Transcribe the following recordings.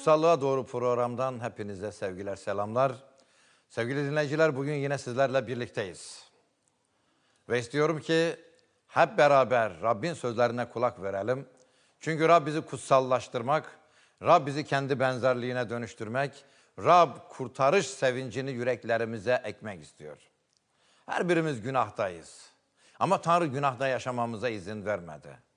Kutsallığa Doğru programdan hepinize sevgiler, selamlar. Sevgili dinleyiciler bugün yine sizlerle birlikteyiz. Ve istiyorum ki hep beraber Rabbin sözlerine kulak verelim. Çünkü Rab bizi kutsallaştırmak, Rab bizi kendi benzerliğine dönüştürmek, Rab kurtarış sevincini yüreklerimize ekmek istiyor. Her birimiz günahtayız. Ama Tanrı günahda yaşamamıza izin vermedi.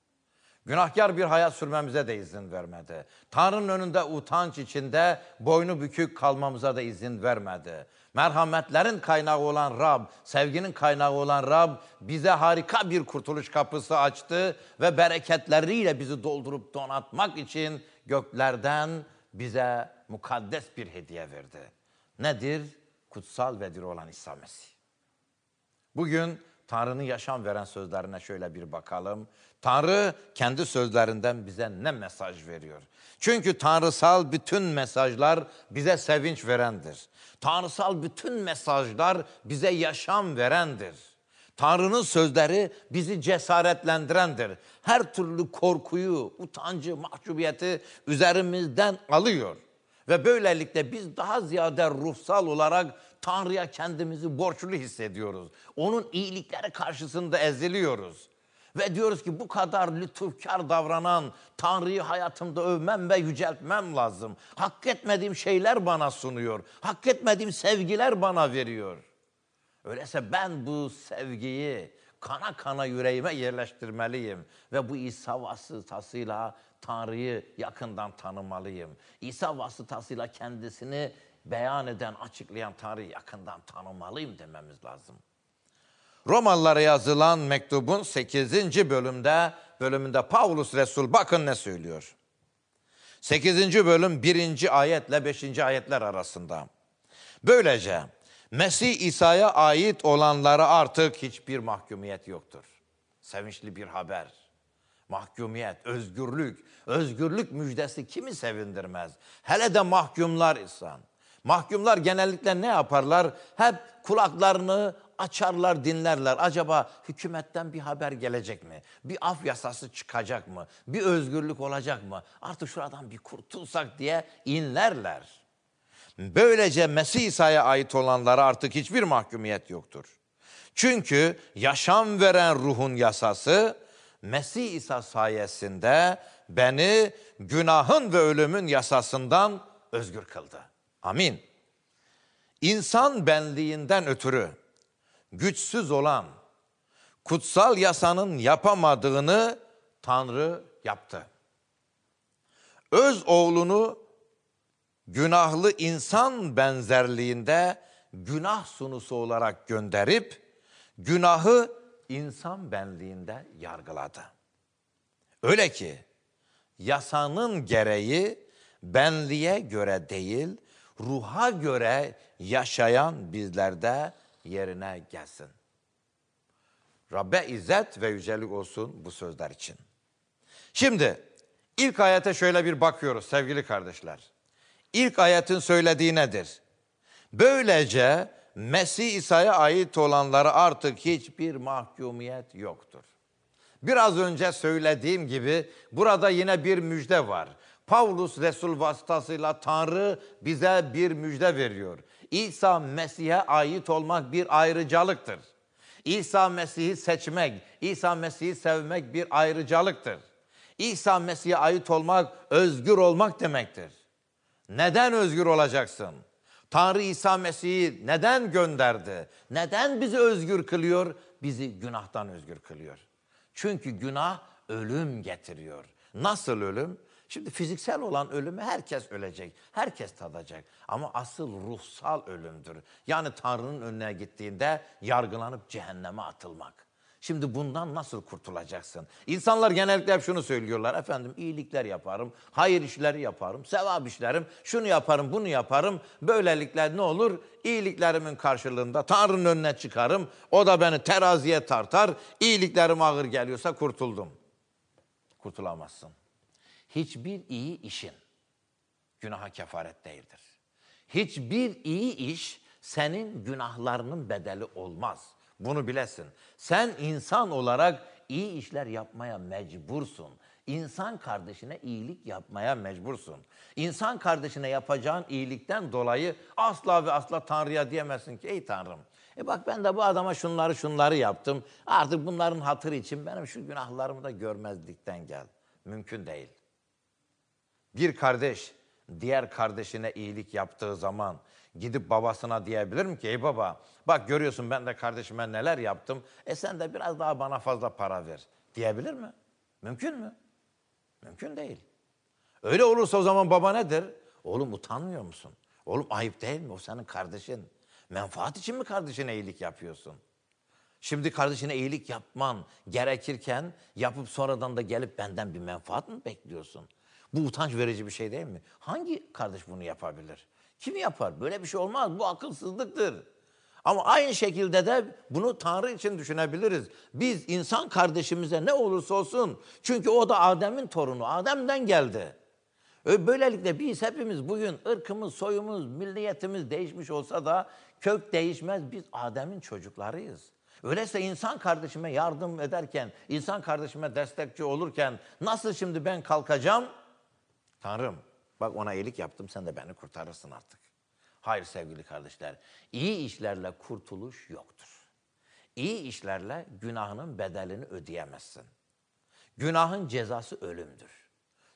Günahkar bir hayat sürmemize de izin vermedi. Tanrı'nın önünde utanç içinde boynu bükük kalmamıza da izin vermedi. Merhametlerin kaynağı olan Rab, sevginin kaynağı olan Rab bize harika bir kurtuluş kapısı açtı ve bereketleriyle bizi doldurup donatmak için göklerden bize mukaddes bir hediye verdi. Nedir? Kutsal ve vedir olan İsa Mesih. Bugün Tanrı'nın yaşam veren sözlerine şöyle bir bakalım. Tanrı kendi sözlerinden bize ne mesaj veriyor? Çünkü tanrısal bütün mesajlar bize sevinç verendir. Tanrısal bütün mesajlar bize yaşam verendir. Tanrı'nın sözleri bizi cesaretlendirendir. Her türlü korkuyu, utancı, mahcubiyeti üzerimizden alıyor. Ve böylelikle biz daha ziyade ruhsal olarak Tanrı'ya kendimizi borçlu hissediyoruz. Onun iyilikleri karşısında eziliyoruz. Ve diyoruz ki bu kadar lütufkar davranan Tanrı'yı hayatımda övmem ve yüceltmem lazım. Hak etmediğim şeyler bana sunuyor. Hak etmediğim sevgiler bana veriyor. Öyleyse ben bu sevgiyi kana kana yüreğime yerleştirmeliyim. Ve bu İsa vasıtasıyla Tanrı'yı yakından tanımalıyım. İsa vasıtasıyla kendisini beyan eden, açıklayan Tanrı'yı yakından tanımalıyım dememiz lazım. Romalılara yazılan mektubun 8. bölümde bölümünde Paulus Resul bakın ne söylüyor. 8. bölüm 1. ayetle 5. ayetler arasında. Böylece Mesih İsa'ya ait olanlara artık hiçbir mahkumiyet yoktur. Sevinçli bir haber. Mahkumiyet, özgürlük, özgürlük müjdesi kimi sevindirmez? Hele de mahkumlar insan. Mahkumlar genellikle ne yaparlar? Hep kulaklarını açarlar dinlerler. Acaba hükümetten bir haber gelecek mi? Bir af yasası çıkacak mı? Bir özgürlük olacak mı? Artık şuradan bir kurtulsak diye inlerler. Böylece Mesih İsa'ya ait olanlara artık hiçbir mahkumiyet yoktur. Çünkü yaşam veren ruhun yasası Mesih İsa sayesinde beni günahın ve ölümün yasasından özgür kıldı. Amin. İnsan benliğinden ötürü güçsüz olan kutsal yasanın yapamadığını Tanrı yaptı. Öz oğlunu günahlı insan benzerliğinde günah sunusu olarak gönderip günahı insan benliğinde yargıladı. Öyle ki yasanın gereği benliğe göre değil, ruha göre yaşayan bizlerde yerine gelsin. Rabbe izzet ve yücelik olsun bu sözler için. Şimdi ilk ayete şöyle bir bakıyoruz sevgili kardeşler. İlk ayetin söylediği nedir? Böylece Mesih İsa'ya ait olanlara artık hiçbir mahkumiyet yoktur. Biraz önce söylediğim gibi burada yine bir müjde var. Pavlus Resul vasıtasıyla Tanrı bize bir müjde veriyor. İsa Mesih'e ait olmak bir ayrıcalıktır. İsa Mesih'i seçmek, İsa Mesih'i sevmek bir ayrıcalıktır. İsa Mesih'e ait olmak özgür olmak demektir. Neden özgür olacaksın? Tanrı İsa Mesih'i neden gönderdi? Neden bizi özgür kılıyor? Bizi günahtan özgür kılıyor. Çünkü günah ölüm getiriyor. Nasıl ölüm? Şimdi fiziksel olan ölümü herkes ölecek. Herkes tadacak. Ama asıl ruhsal ölümdür. Yani Tanrı'nın önüne gittiğinde yargılanıp cehenneme atılmak. Şimdi bundan nasıl kurtulacaksın? İnsanlar genellikle hep şunu söylüyorlar. Efendim iyilikler yaparım, hayır işleri yaparım, sevap işlerim, şunu yaparım, bunu yaparım. Böylelikle ne olur? İyiliklerimin karşılığında Tanrı'nın önüne çıkarım. O da beni teraziye tartar. İyiliklerim ağır geliyorsa kurtuldum. Kurtulamazsın hiçbir iyi işin günaha kefaret değildir. Hiçbir iyi iş senin günahlarının bedeli olmaz. Bunu bilesin. Sen insan olarak iyi işler yapmaya mecbursun. İnsan kardeşine iyilik yapmaya mecbursun. İnsan kardeşine yapacağın iyilikten dolayı asla ve asla Tanrı'ya diyemezsin ki ey Tanrım. E bak ben de bu adama şunları şunları yaptım. Artık bunların hatırı için benim şu günahlarımı da görmezlikten gel. Mümkün değil. Bir kardeş diğer kardeşine iyilik yaptığı zaman gidip babasına diyebilir mi ki ey baba bak görüyorsun ben de kardeşime neler yaptım e sen de biraz daha bana fazla para ver diyebilir mi? Mümkün mü? Mümkün değil. Öyle olursa o zaman baba nedir? Oğlum utanmıyor musun? Oğlum ayıp değil mi? O senin kardeşin. Menfaat için mi kardeşine iyilik yapıyorsun? Şimdi kardeşine iyilik yapman gerekirken yapıp sonradan da gelip benden bir menfaat mı bekliyorsun? Bu utanç verici bir şey değil mi? Hangi kardeş bunu yapabilir? Kim yapar? Böyle bir şey olmaz. Bu akılsızlıktır. Ama aynı şekilde de bunu Tanrı için düşünebiliriz. Biz insan kardeşimize ne olursa olsun. Çünkü o da Adem'in torunu. Adem'den geldi. Böylelikle biz hepimiz bugün ırkımız, soyumuz, milliyetimiz değişmiş olsa da kök değişmez. Biz Adem'in çocuklarıyız. Öyleyse insan kardeşime yardım ederken, insan kardeşime destekçi olurken nasıl şimdi ben kalkacağım? Tanrım bak ona iyilik yaptım sen de beni kurtarırsın artık. Hayır sevgili kardeşler iyi işlerle kurtuluş yoktur. İyi işlerle günahının bedelini ödeyemezsin. Günahın cezası ölümdür.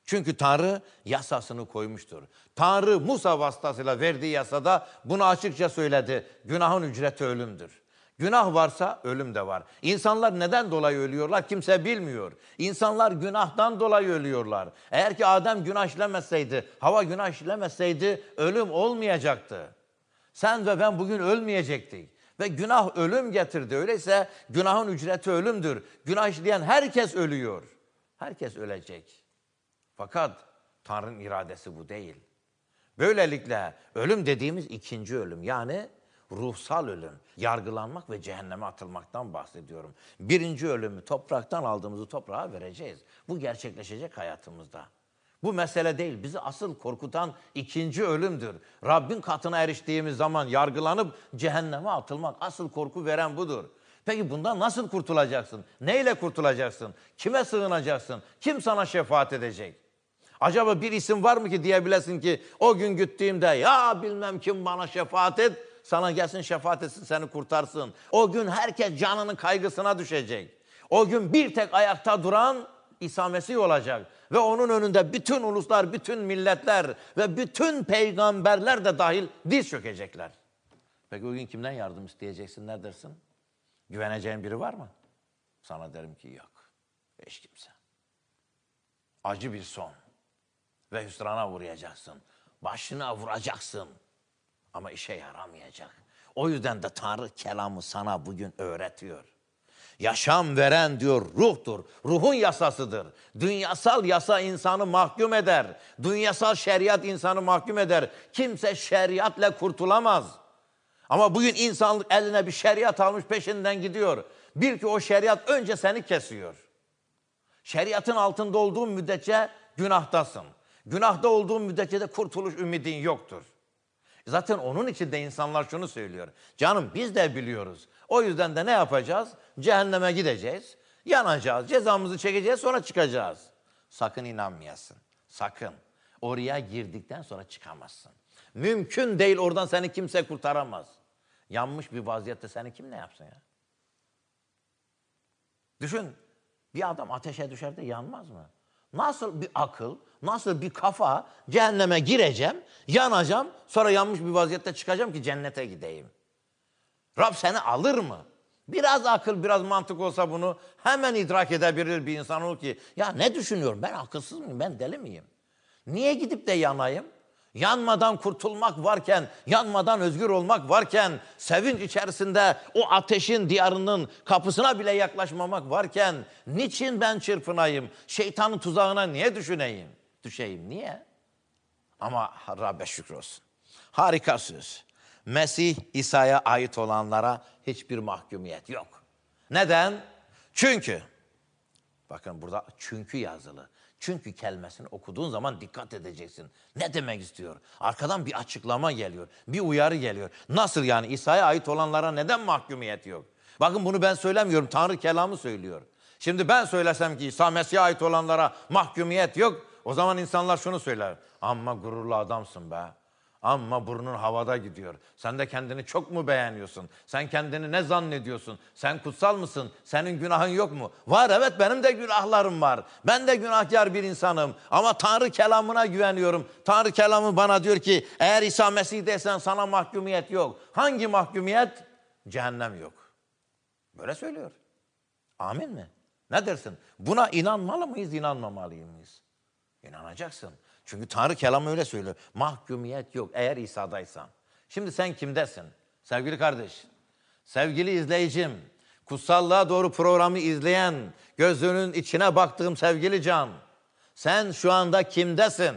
Çünkü Tanrı yasasını koymuştur. Tanrı Musa vasıtasıyla verdiği yasada bunu açıkça söyledi. Günahın ücreti ölümdür. Günah varsa ölüm de var. İnsanlar neden dolayı ölüyorlar kimse bilmiyor. İnsanlar günahtan dolayı ölüyorlar. Eğer ki Adem günah işlemeseydi, hava günah işlemeseydi ölüm olmayacaktı. Sen ve ben bugün ölmeyecektik. Ve günah ölüm getirdi. Öyleyse günahın ücreti ölümdür. Günah işleyen herkes ölüyor. Herkes ölecek. Fakat Tanrı'nın iradesi bu değil. Böylelikle ölüm dediğimiz ikinci ölüm yani ruhsal ölüm, yargılanmak ve cehenneme atılmaktan bahsediyorum. Birinci ölümü topraktan aldığımızı toprağa vereceğiz. Bu gerçekleşecek hayatımızda. Bu mesele değil. Bizi asıl korkutan ikinci ölümdür. Rabbin katına eriştiğimiz zaman yargılanıp cehenneme atılmak asıl korku veren budur. Peki bundan nasıl kurtulacaksın? Neyle kurtulacaksın? Kime sığınacaksın? Kim sana şefaat edecek? Acaba bir isim var mı ki diyebilesin ki o gün gittiğimde ya bilmem kim bana şefaat et sana gelsin şefaat etsin seni kurtarsın. O gün herkes canının kaygısına düşecek. O gün bir tek ayakta duran İsa Mesih olacak. Ve onun önünde bütün uluslar, bütün milletler ve bütün peygamberler de dahil diz çökecekler. Peki o gün kimden yardım isteyeceksin ne dersin? Güveneceğin biri var mı? Sana derim ki yok. Hiç kimse. Acı bir son. Ve hüsrana vuracaksın, Başına vuracaksın ama işe yaramayacak. O yüzden de Tanrı kelamı sana bugün öğretiyor. Yaşam veren diyor ruhtur. Ruhun yasasıdır. Dünyasal yasa insanı mahkum eder. Dünyasal şeriat insanı mahkum eder. Kimse şeriatla kurtulamaz. Ama bugün insanlık eline bir şeriat almış peşinden gidiyor. Bir ki o şeriat önce seni kesiyor. Şeriatın altında olduğun müddetçe günahtasın. Günahta olduğun müddetçe de kurtuluş ümidin yoktur. Zaten onun için de insanlar şunu söylüyor. Canım biz de biliyoruz. O yüzden de ne yapacağız? Cehenneme gideceğiz. Yanacağız. Cezamızı çekeceğiz sonra çıkacağız. Sakın inanmayasın. Sakın. Oraya girdikten sonra çıkamazsın. Mümkün değil oradan seni kimse kurtaramaz. Yanmış bir vaziyette seni kim ne yapsın ya? Düşün bir adam ateşe düşer de yanmaz mı? Nasıl bir akıl, nasıl bir kafa cehenneme gireceğim, yanacağım, sonra yanmış bir vaziyette çıkacağım ki cennete gideyim. Rab seni alır mı? Biraz akıl, biraz mantık olsa bunu hemen idrak edebilir bir insan olur ki ya ne düşünüyorum ben akılsız mıyım, ben deli miyim? Niye gidip de yanayım? Yanmadan kurtulmak varken, yanmadan özgür olmak varken, sevinç içerisinde o ateşin diyarının kapısına bile yaklaşmamak varken niçin ben çırpınayım? Şeytanın tuzağına niye düşüneyim? Düşeyim niye? Ama Rabbe şükür olsun. Harika söz. Mesih İsa'ya ait olanlara hiçbir mahkumiyet yok. Neden? Çünkü bakın burada çünkü yazılı. Çünkü kelimesini okuduğun zaman dikkat edeceksin. Ne demek istiyor? Arkadan bir açıklama geliyor. Bir uyarı geliyor. Nasıl yani İsa'ya ait olanlara neden mahkumiyet yok? Bakın bunu ben söylemiyorum. Tanrı kelamı söylüyor. Şimdi ben söylesem ki İsa Mesih'e ait olanlara mahkumiyet yok. O zaman insanlar şunu söyler. Amma gururlu adamsın be. Ama burnun havada gidiyor. Sen de kendini çok mu beğeniyorsun? Sen kendini ne zannediyorsun? Sen kutsal mısın? Senin günahın yok mu? Var evet benim de günahlarım var. Ben de günahkar bir insanım. Ama Tanrı kelamına güveniyorum. Tanrı kelamı bana diyor ki eğer İsa Mesih desen sana mahkumiyet yok. Hangi mahkumiyet? Cehennem yok. Böyle söylüyor. Amin mi? Ne dersin? Buna inanmalı mıyız, inanmamalı İnanacaksın. Çünkü Tanrı kelamı öyle söylüyor. Mahkumiyet yok eğer İsa'daysan. Şimdi sen kimdesin? Sevgili kardeş, sevgili izleyicim, kutsallığa doğru programı izleyen, gözünün içine baktığım sevgili can. Sen şu anda kimdesin?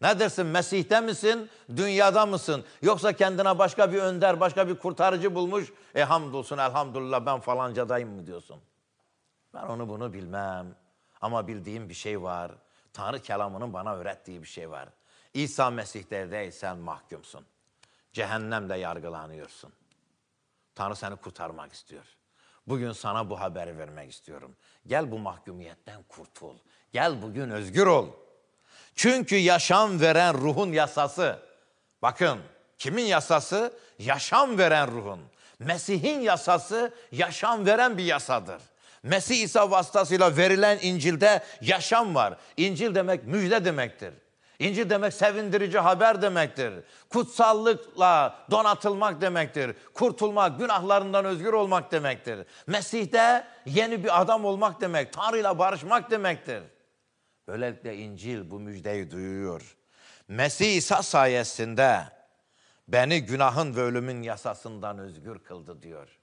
Ne dersin? Mesih'te misin? Dünyada mısın? Yoksa kendine başka bir önder, başka bir kurtarıcı bulmuş. E hamdolsun elhamdülillah ben falancadayım mı diyorsun? Ben onu bunu bilmem. Ama bildiğim bir şey var. Tanrı kelamının bana öğrettiği bir şey var. İsa Mesih'te değilsen mahkumsun. Cehennemde yargılanıyorsun. Tanrı seni kurtarmak istiyor. Bugün sana bu haberi vermek istiyorum. Gel bu mahkumiyetten kurtul. Gel bugün özgür ol. Çünkü yaşam veren ruhun yasası. Bakın kimin yasası? Yaşam veren ruhun. Mesih'in yasası yaşam veren bir yasadır. Mesih İsa vasıtasıyla verilen İncil'de yaşam var. İncil demek müjde demektir. İncil demek sevindirici haber demektir. Kutsallıkla donatılmak demektir. Kurtulmak, günahlarından özgür olmak demektir. Mesih'te yeni bir adam olmak demek, Tanrı'yla barışmak demektir. Böylelikle İncil bu müjdeyi duyuyor. Mesih İsa sayesinde beni günahın ve ölümün yasasından özgür kıldı diyor.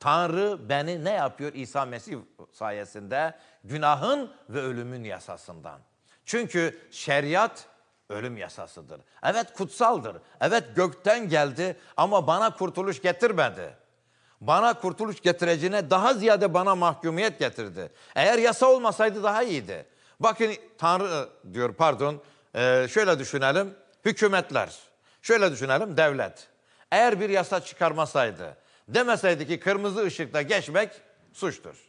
Tanrı beni ne yapıyor İsa Mesih sayesinde? Günahın ve ölümün yasasından. Çünkü şeriat ölüm yasasıdır. Evet kutsaldır. Evet gökten geldi ama bana kurtuluş getirmedi. Bana kurtuluş getireceğine daha ziyade bana mahkumiyet getirdi. Eğer yasa olmasaydı daha iyiydi. Bakın Tanrı e, diyor pardon e, şöyle düşünelim hükümetler. Şöyle düşünelim devlet. Eğer bir yasa çıkarmasaydı demeseydi ki kırmızı ışıkta geçmek suçtur.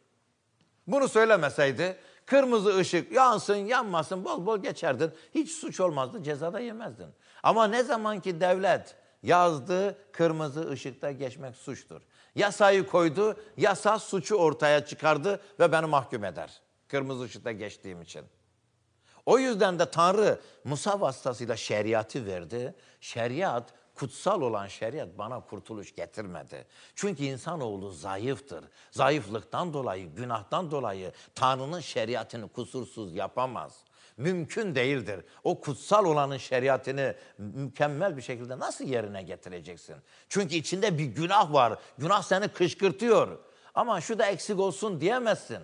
Bunu söylemeseydi kırmızı ışık yansın yanmasın bol bol geçerdin. Hiç suç olmazdı cezada yemezdin. Ama ne zaman ki devlet yazdı kırmızı ışıkta geçmek suçtur. Yasayı koydu, yasa suçu ortaya çıkardı ve beni mahkum eder. Kırmızı ışıkta geçtiğim için. O yüzden de Tanrı Musa vasıtasıyla şeriatı verdi. Şeriat kutsal olan şeriat bana kurtuluş getirmedi. Çünkü insanoğlu zayıftır. Zayıflıktan dolayı, günahtan dolayı Tanrı'nın şeriatını kusursuz yapamaz. Mümkün değildir. O kutsal olanın şeriatını mükemmel bir şekilde nasıl yerine getireceksin? Çünkü içinde bir günah var. Günah seni kışkırtıyor. Ama şu da eksik olsun diyemezsin.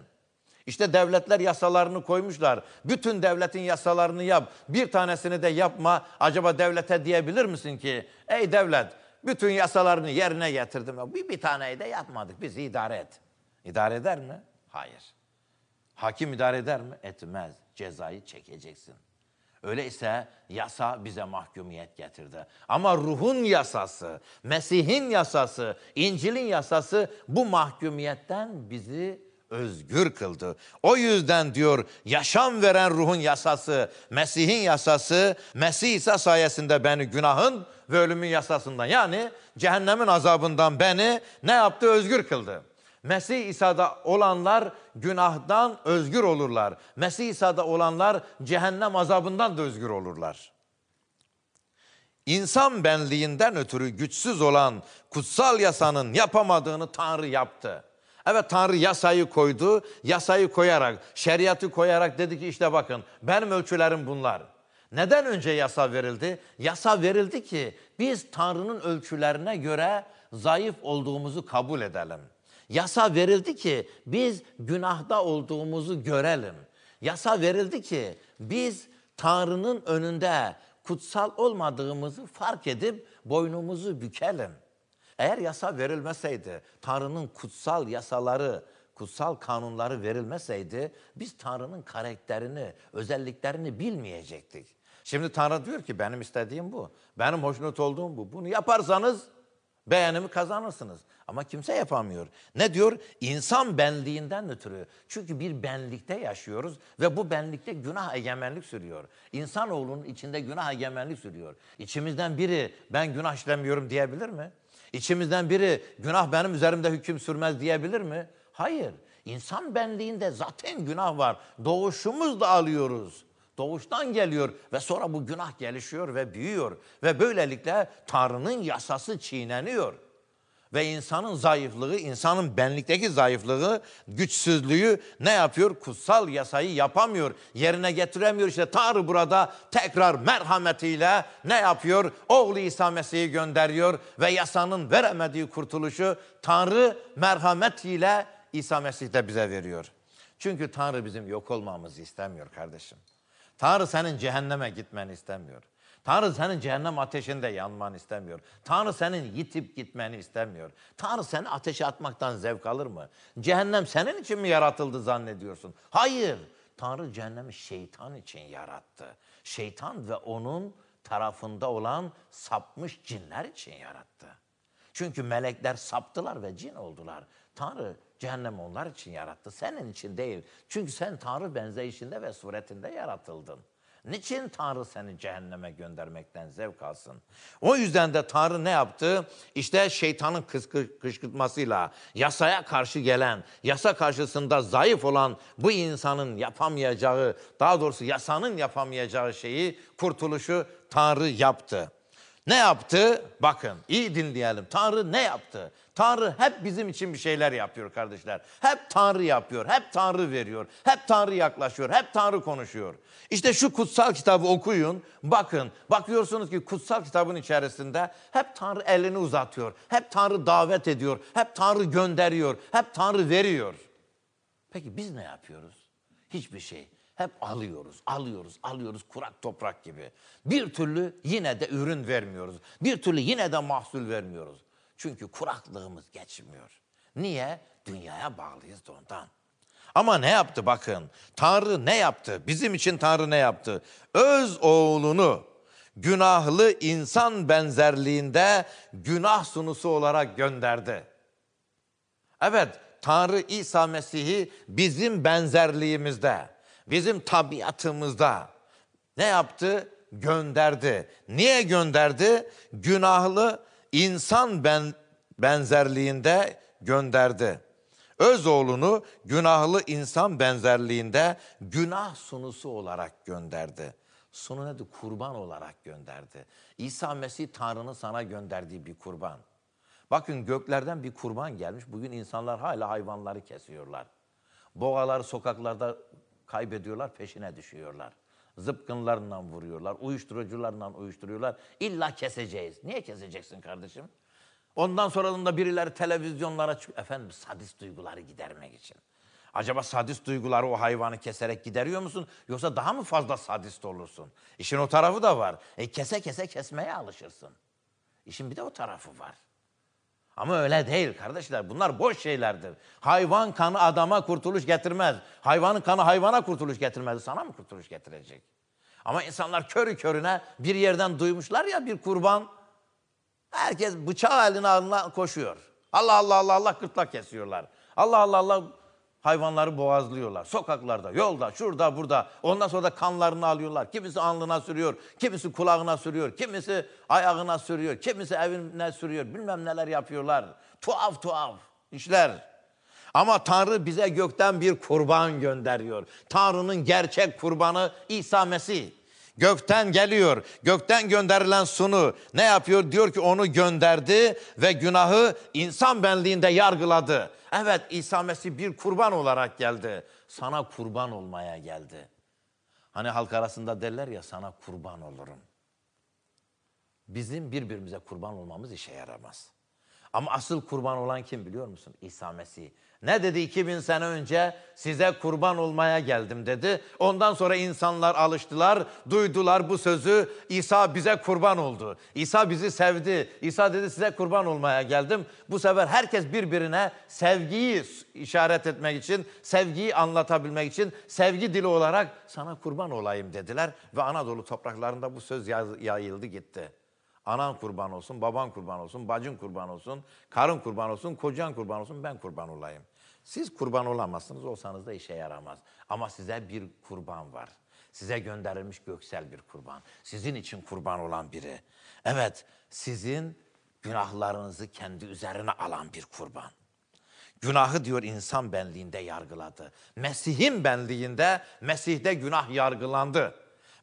İşte devletler yasalarını koymuşlar. Bütün devletin yasalarını yap. Bir tanesini de yapma. Acaba devlete diyebilir misin ki ey devlet bütün yasalarını yerine getirdim. Bir, bir taneyi de yapmadık. Bizi idare et. İdare eder mi? Hayır. Hakim idare eder mi? Etmez. Cezayı çekeceksin. Öyleyse yasa bize mahkumiyet getirdi. Ama ruhun yasası, Mesih'in yasası, İncil'in yasası bu mahkumiyetten bizi özgür kıldı. O yüzden diyor yaşam veren ruhun yasası, Mesih'in yasası, Mesih İsa sayesinde beni günahın ve ölümün yasasından yani cehennemin azabından beni ne yaptı özgür kıldı. Mesih İsa'da olanlar günahdan özgür olurlar. Mesih İsa'da olanlar cehennem azabından da özgür olurlar. İnsan benliğinden ötürü güçsüz olan kutsal yasanın yapamadığını Tanrı yaptı. Evet Tanrı yasayı koydu. Yasayı koyarak, şeriatı koyarak dedi ki işte bakın benim ölçülerim bunlar. Neden önce yasa verildi? Yasa verildi ki biz Tanrı'nın ölçülerine göre zayıf olduğumuzu kabul edelim. Yasa verildi ki biz günahda olduğumuzu görelim. Yasa verildi ki biz Tanrı'nın önünde kutsal olmadığımızı fark edip boynumuzu bükelim.'' Eğer yasa verilmeseydi, Tanrı'nın kutsal yasaları, kutsal kanunları verilmeseydi biz Tanrı'nın karakterini, özelliklerini bilmeyecektik. Şimdi Tanrı diyor ki benim istediğim bu. Benim hoşnut olduğum bu. Bunu yaparsanız beğenimi kazanırsınız. Ama kimse yapamıyor. Ne diyor? İnsan benliğinden ötürü. Çünkü bir benlikte yaşıyoruz ve bu benlikte günah egemenlik sürüyor. İnsanoğlunun içinde günah egemenlik sürüyor. İçimizden biri ben günah işlemiyorum diyebilir mi? İçimizden biri günah benim üzerimde hüküm sürmez diyebilir mi? Hayır. İnsan benliğinde zaten günah var. Doğuşumuz da alıyoruz. Doğuştan geliyor ve sonra bu günah gelişiyor ve büyüyor. Ve böylelikle Tanrı'nın yasası çiğneniyor.'' Ve insanın zayıflığı, insanın benlikteki zayıflığı, güçsüzlüğü ne yapıyor? Kutsal yasayı yapamıyor, yerine getiremiyor. İşte Tanrı burada tekrar merhametiyle ne yapıyor? Oğlu İsa Mesih'i gönderiyor ve yasanın veremediği kurtuluşu Tanrı merhametiyle İsa Mesih de bize veriyor. Çünkü Tanrı bizim yok olmamızı istemiyor kardeşim. Tanrı senin cehenneme gitmeni istemiyor. Tanrı senin cehennem ateşinde yanmanı istemiyor. Tanrı senin yitip gitmeni istemiyor. Tanrı seni ateşe atmaktan zevk alır mı? Cehennem senin için mi yaratıldı zannediyorsun? Hayır. Tanrı cehennemi şeytan için yarattı. Şeytan ve onun tarafında olan sapmış cinler için yarattı. Çünkü melekler saptılar ve cin oldular. Tanrı cehennemi onlar için yarattı. Senin için değil. Çünkü sen Tanrı benzeyişinde ve suretinde yaratıldın. Niçin Tanrı seni cehenneme göndermekten zevk alsın? O yüzden de Tanrı ne yaptı? İşte şeytanın kışkırtmasıyla yasaya karşı gelen, yasa karşısında zayıf olan bu insanın yapamayacağı, daha doğrusu yasanın yapamayacağı şeyi, kurtuluşu Tanrı yaptı. Ne yaptı? Bakın iyi dinleyelim. Tanrı ne yaptı? Tanrı hep bizim için bir şeyler yapıyor kardeşler. Hep Tanrı yapıyor, hep Tanrı veriyor, hep Tanrı yaklaşıyor, hep Tanrı konuşuyor. İşte şu kutsal kitabı okuyun, bakın. Bakıyorsunuz ki kutsal kitabın içerisinde hep Tanrı elini uzatıyor, hep Tanrı davet ediyor, hep Tanrı gönderiyor, hep Tanrı veriyor. Peki biz ne yapıyoruz? Hiçbir şey. Hep alıyoruz, alıyoruz, alıyoruz kurak toprak gibi. Bir türlü yine de ürün vermiyoruz. Bir türlü yine de mahsul vermiyoruz. Çünkü kuraklığımız geçmiyor. Niye? Dünyaya bağlıyız da ondan. Ama ne yaptı bakın. Tanrı ne yaptı? Bizim için Tanrı ne yaptı? Öz oğlunu günahlı insan benzerliğinde günah sunusu olarak gönderdi. Evet, Tanrı İsa Mesih'i bizim benzerliğimizde, bizim tabiatımızda ne yaptı? Gönderdi. Niye gönderdi? Günahlı insan ben, benzerliğinde gönderdi. Öz oğlunu günahlı insan benzerliğinde günah sunusu olarak gönderdi. Sunu nedir? Kurban olarak gönderdi. İsa Mesih Tanrı'nın sana gönderdiği bir kurban. Bakın göklerden bir kurban gelmiş. Bugün insanlar hala hayvanları kesiyorlar. Boğaları sokaklarda kaybediyorlar, peşine düşüyorlar zıpkınlarla vuruyorlar, uyuşturucularla uyuşturuyorlar. İlla keseceğiz. Niye keseceksin kardeşim? Ondan sonra da birileri televizyonlara çıkıyor. Efendim sadist duyguları gidermek için. Acaba sadist duyguları o hayvanı keserek gideriyor musun? Yoksa daha mı fazla sadist olursun? İşin o tarafı da var. E kese kese kesmeye alışırsın. İşin bir de o tarafı var. Ama öyle değil kardeşler. Bunlar boş şeylerdir. Hayvan kanı adama kurtuluş getirmez. Hayvanın kanı hayvana kurtuluş getirmez. Sana mı kurtuluş getirecek? Ama insanlar körü körüne bir yerden duymuşlar ya bir kurban. Herkes bıçağı eline alına koşuyor. Allah Allah Allah Allah gırtlak kesiyorlar. Allah Allah Allah hayvanları boğazlıyorlar. Sokaklarda, yolda, şurada, burada. Ondan sonra da kanlarını alıyorlar. Kimisi alnına sürüyor, kimisi kulağına sürüyor, kimisi ayağına sürüyor, kimisi evine sürüyor. Bilmem neler yapıyorlar. Tuhaf tuhaf işler. Ama Tanrı bize gökten bir kurban gönderiyor. Tanrı'nın gerçek kurbanı İsa Mesih. Gökten geliyor. Gökten gönderilen sunu ne yapıyor? Diyor ki onu gönderdi ve günahı insan benliğinde yargıladı. Evet İsa Mesih bir kurban olarak geldi. Sana kurban olmaya geldi. Hani halk arasında derler ya sana kurban olurum. Bizim birbirimize kurban olmamız işe yaramaz. Ama asıl kurban olan kim biliyor musun? İsa Mesih. Ne dedi 2000 sene önce? Size kurban olmaya geldim dedi. Ondan sonra insanlar alıştılar, duydular bu sözü. İsa bize kurban oldu. İsa bizi sevdi. İsa dedi size kurban olmaya geldim. Bu sefer herkes birbirine sevgiyi işaret etmek için, sevgiyi anlatabilmek için sevgi dili olarak sana kurban olayım dediler ve Anadolu topraklarında bu söz yayıldı gitti. Anan kurban olsun, baban kurban olsun, bacın kurban olsun, karın kurban olsun, kocan kurban olsun, ben kurban olayım. Siz kurban olamazsınız, olsanız da işe yaramaz. Ama size bir kurban var. Size gönderilmiş göksel bir kurban. Sizin için kurban olan biri. Evet, sizin günahlarınızı kendi üzerine alan bir kurban. Günahı diyor insan benliğinde yargıladı. Mesih'in benliğinde, Mesih'te günah yargılandı.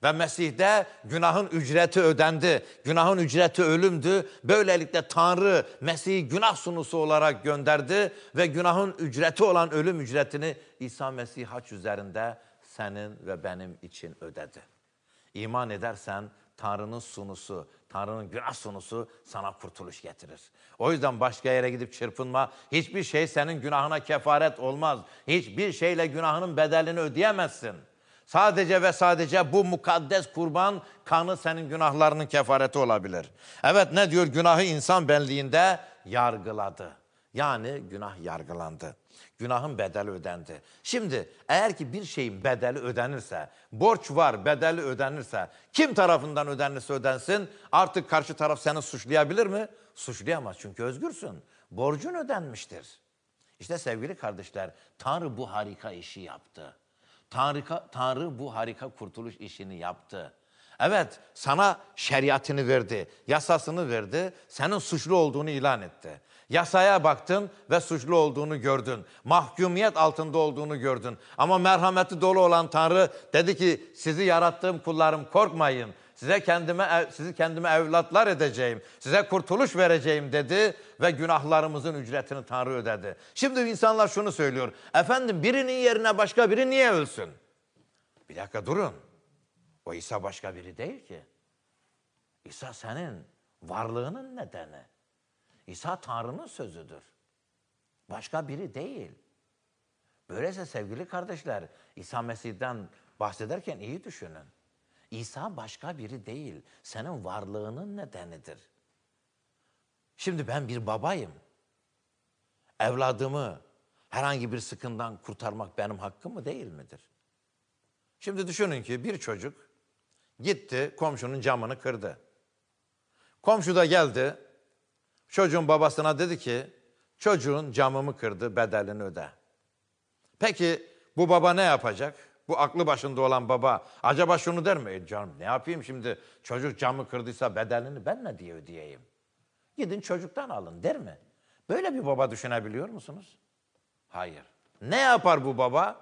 Ve Mesih'de günahın ücreti ödendi. Günahın ücreti ölümdü. Böylelikle Tanrı Mesih'i günah sunusu olarak gönderdi ve günahın ücreti olan ölüm ücretini İsa Mesih haç üzerinde senin ve benim için ödedi. İman edersen Tanrı'nın sunusu, Tanrı'nın günah sunusu sana kurtuluş getirir. O yüzden başka yere gidip çırpınma. Hiçbir şey senin günahına kefaret olmaz. Hiçbir şeyle günahının bedelini ödeyemezsin.'' Sadece ve sadece bu mukaddes kurban kanı senin günahlarının kefareti olabilir. Evet ne diyor? Günahı insan benliğinde yargıladı. Yani günah yargılandı. Günahın bedeli ödendi. Şimdi eğer ki bir şeyin bedeli ödenirse, borç var bedeli ödenirse, kim tarafından ödenirse ödensin artık karşı taraf seni suçlayabilir mi? Suçlayamaz çünkü özgürsün. Borcun ödenmiştir. İşte sevgili kardeşler Tanrı bu harika işi yaptı. Tanrı, Tanrı bu harika kurtuluş işini yaptı. Evet sana şeriatını verdi, yasasını verdi, senin suçlu olduğunu ilan etti. Yasaya baktın ve suçlu olduğunu gördün. Mahkumiyet altında olduğunu gördün. Ama merhameti dolu olan Tanrı dedi ki sizi yarattığım kullarım korkmayın. Size kendime sizi kendime evlatlar edeceğim. Size kurtuluş vereceğim dedi ve günahlarımızın ücretini Tanrı ödedi. Şimdi insanlar şunu söylüyor. Efendim birinin yerine başka biri niye ölsün? Bir dakika durun. O İsa başka biri değil ki. İsa senin varlığının nedeni. İsa Tanrı'nın sözüdür. Başka biri değil. Böylese sevgili kardeşler İsa Mesih'den bahsederken iyi düşünün. İsa başka biri değil. Senin varlığının nedenidir. Şimdi ben bir babayım. Evladımı herhangi bir sıkından kurtarmak benim hakkım mı değil midir? Şimdi düşünün ki bir çocuk gitti komşunun camını kırdı. Komşu da geldi. Çocuğun babasına dedi ki çocuğun camımı kırdı bedelini öde. Peki bu baba ne yapacak? bu aklı başında olan baba acaba şunu der mi? E canım ne yapayım şimdi çocuk camı kırdıysa bedelini ben ne diye ödeyeyim? Gidin çocuktan alın der mi? Böyle bir baba düşünebiliyor musunuz? Hayır. Ne yapar bu baba?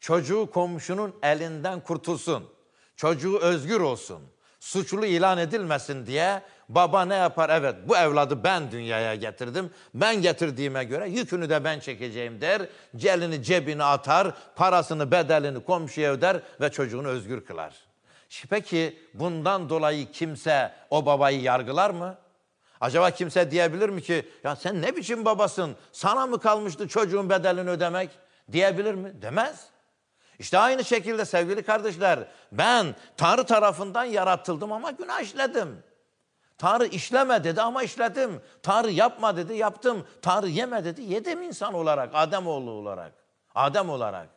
Çocuğu komşunun elinden kurtulsun. Çocuğu özgür olsun. Suçlu ilan edilmesin diye Baba ne yapar? Evet bu evladı ben dünyaya getirdim. Ben getirdiğime göre yükünü de ben çekeceğim der. Celini cebine atar, parasını bedelini komşuya öder ve çocuğunu özgür kılar. Peki bundan dolayı kimse o babayı yargılar mı? Acaba kimse diyebilir mi ki ya sen ne biçim babasın? Sana mı kalmıştı çocuğun bedelini ödemek? Diyebilir mi? Demez. İşte aynı şekilde sevgili kardeşler ben Tanrı tarafından yaratıldım ama günah işledim. Tanrı işleme dedi ama işledim. Tanrı yapma dedi yaptım. Tanrı yeme dedi yedim insan olarak, Adem oğlu olarak. Adem olarak.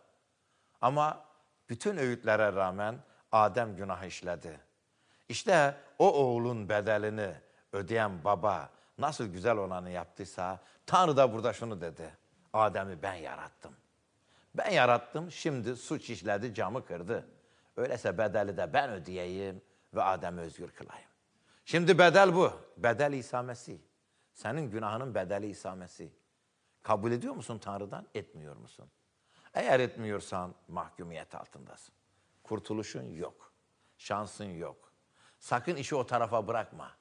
Ama bütün öğütlere rağmen Adem günah işledi. İşte o oğulun bedelini ödeyen baba nasıl güzel olanı yaptıysa Tanrı da burada şunu dedi. Adem'i ben yarattım. Ben yarattım şimdi suç işledi camı kırdı. Öyleyse bedeli de ben ödeyeyim ve Adem'i özgür kılayım. Şimdi bedel bu. Bedel İsa Mesih. Senin günahının bedeli İsa Mesih. Kabul ediyor musun Tanrı'dan? Etmiyor musun? Eğer etmiyorsan mahkumiyet altındasın. Kurtuluşun yok. Şansın yok. Sakın işi o tarafa bırakma.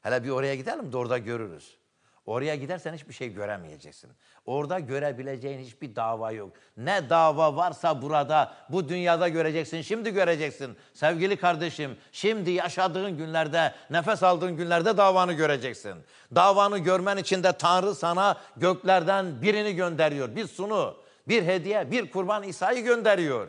Hele bir oraya gidelim de orada görürüz. Oraya gidersen hiçbir şey göremeyeceksin. Orada görebileceğin hiçbir dava yok. Ne dava varsa burada, bu dünyada göreceksin, şimdi göreceksin. Sevgili kardeşim, şimdi yaşadığın günlerde, nefes aldığın günlerde davanı göreceksin. Davanı görmen için de Tanrı sana göklerden birini gönderiyor. Bir sunu, bir hediye, bir kurban İsa'yı gönderiyor.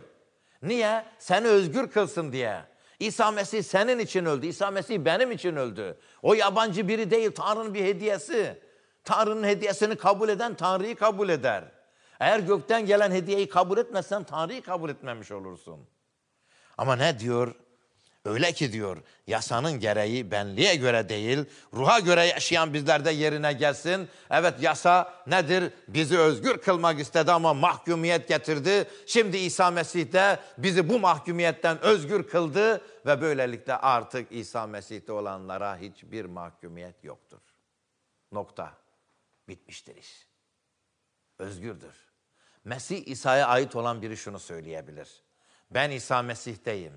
Niye? Seni özgür kılsın diye. İsa Mesih senin için öldü. İsa Mesih benim için öldü. O yabancı biri değil, Tanrı'nın bir hediyesi. Tanrı'nın hediyesini kabul eden Tanrı'yı kabul eder. Eğer gökten gelen hediyeyi kabul etmezsen Tanrı'yı kabul etmemiş olursun. Ama ne diyor? Öyle ki diyor yasanın gereği benliğe göre değil ruha göre yaşayan bizlerde yerine gelsin. Evet yasa nedir? Bizi özgür kılmak istedi ama mahkumiyet getirdi. Şimdi İsa Mesih de bizi bu mahkumiyetten özgür kıldı ve böylelikle artık İsa Mesih'te olanlara hiçbir mahkumiyet yoktur. Nokta bitmiştir iş. Özgürdür. Mesih İsa'ya ait olan biri şunu söyleyebilir. Ben İsa Mesih'teyim.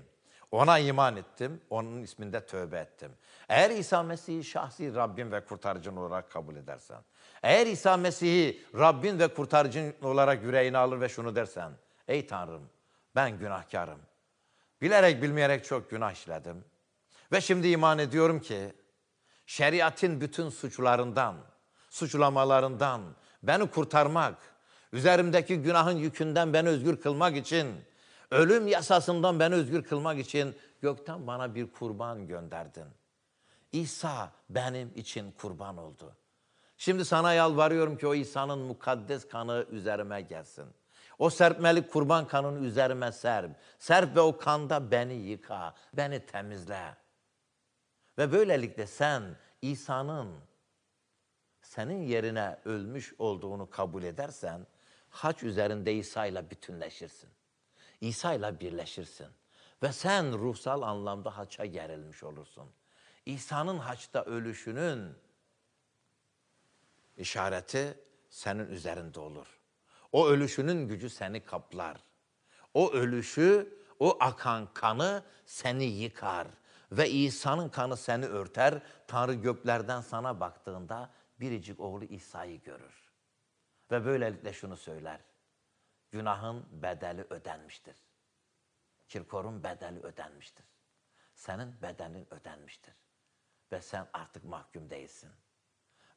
Ona iman ettim, onun isminde tövbe ettim. Eğer İsa Mesih'i şahsi Rabbin ve kurtarıcın olarak kabul edersen, eğer İsa Mesih'i Rabbin ve kurtarıcın olarak yüreğine alır ve şunu dersen, Ey Tanrım, ben günahkarım. Bilerek bilmeyerek çok günah işledim. Ve şimdi iman ediyorum ki, şeriatin bütün suçlarından, suçlamalarından beni kurtarmak, üzerimdeki günahın yükünden beni özgür kılmak için, ölüm yasasından beni özgür kılmak için gökten bana bir kurban gönderdin. İsa benim için kurban oldu. Şimdi sana yalvarıyorum ki o İsa'nın mukaddes kanı üzerime gelsin. O serpmeli kurban kanını üzerime serp. Serp ve o kanda beni yıka, beni temizle. Ve böylelikle sen İsa'nın senin yerine ölmüş olduğunu kabul edersen haç üzerinde İsa ile bütünleşirsin. İsa ile birleşirsin. Ve sen ruhsal anlamda haça gerilmiş olursun. İsa'nın haçta ölüşünün işareti senin üzerinde olur. O ölüşünün gücü seni kaplar. O ölüşü, o akan kanı seni yıkar ve İsa'nın kanı seni örter. Tanrı göklerden sana baktığında biricik oğlu İsa'yı görür. Ve böylelikle şunu söyler. Günahın bedeli ödenmiştir. Kirkorun bedeli ödenmiştir. Senin bedenin ödenmiştir. Ve sen artık mahkum değilsin.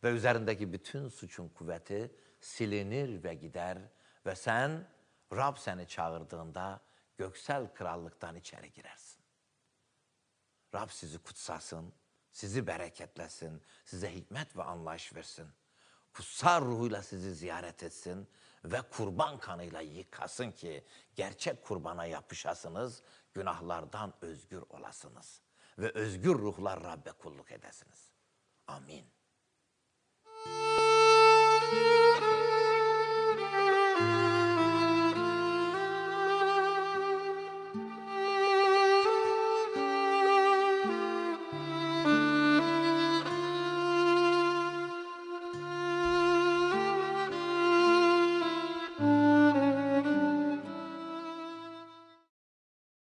Ve üzerindeki bütün suçun kuvveti silinir ve gider. Ve sen Rab seni çağırdığında göksel krallıktan içeri girersin. Rab sizi kutsasın sizi bereketlesin, size hikmet ve anlayış versin. Kutsal ruhuyla sizi ziyaret etsin ve kurban kanıyla yıkasın ki gerçek kurbana yapışasınız, günahlardan özgür olasınız ve özgür ruhlar Rabbe kulluk edesiniz. Amin.